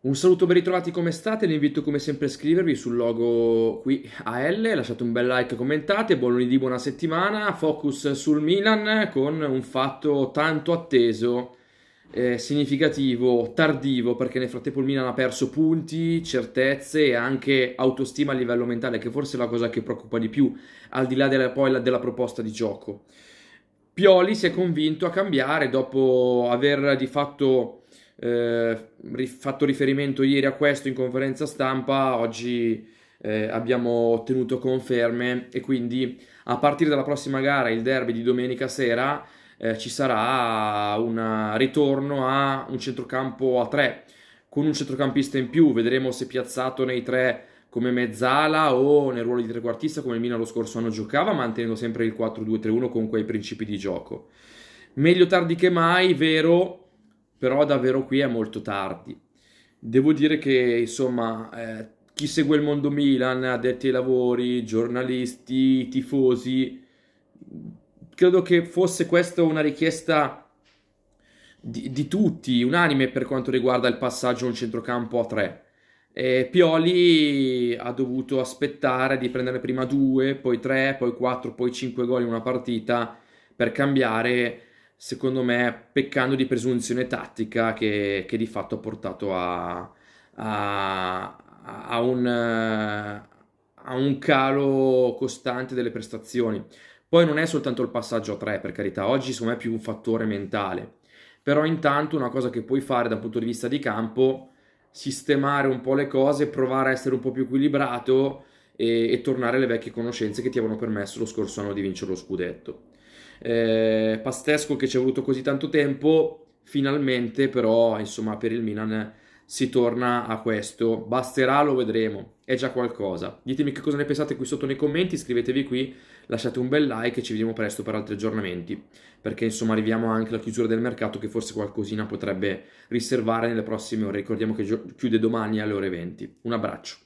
Un saluto, ben ritrovati come state, vi invito come sempre a iscrivervi sul logo qui AL, lasciate un bel like, commentate, buon lunedì, buona settimana, focus sul Milan con un fatto tanto atteso, eh, significativo, tardivo, perché nel frattempo il Milan ha perso punti, certezze e anche autostima a livello mentale, che forse è la cosa che preoccupa di più, al di là della, poi, della proposta di gioco. Pioli si è convinto a cambiare dopo aver di fatto eh, fatto riferimento ieri a questo in conferenza stampa, oggi eh, abbiamo ottenuto conferme e quindi a partire dalla prossima gara, il derby di domenica sera, eh, ci sarà un ritorno a un centrocampo a tre, con un centrocampista in più, vedremo se piazzato nei tre come mezzala o nel ruolo di trequartista come il Milan lo scorso anno giocava, mantenendo sempre il 4-2-3-1 con quei principi di gioco. Meglio tardi che mai, vero, però davvero qui è molto tardi. Devo dire che insomma eh, chi segue il mondo Milan, addetti ai lavori, giornalisti, tifosi, credo che fosse questa una richiesta di, di, tutti, unanime per quanto riguarda il passaggio a un centrocampo a tre. E Pioli ha dovuto aspettare di prendere prima due, poi tre, poi quattro, poi cinque gol in una partita per cambiare secondo me, peccando di presunzione tattica che, che di fatto ha portato a, a, a, un, a un calo costante delle prestazioni. Poi non è soltanto il passaggio a tre, per carità, oggi secondo me è più un fattore mentale. Però intanto una cosa che puoi fare dal punto di vista di campo, sistemare un po' le cose, provare a essere un po' più equilibrato e, e tornare alle vecchie conoscenze che ti avevano permesso lo scorso anno di vincere lo scudetto eh, Pastesco che ci è voluto così tanto tempo, finalmente però insomma per il Milan si torna a questo, basterà, lo vedremo, è già qualcosa. Ditemi che cosa ne pensate qui sotto nei commenti, iscrivetevi qui, lasciate un bel like e ci vediamo presto per altri aggiornamenti, perché insomma arriviamo anche alla chiusura del mercato che forse qualcosina potrebbe riservare nelle prossime ore. Ricordiamo che chiude domani alle ore 20. Un abbraccio.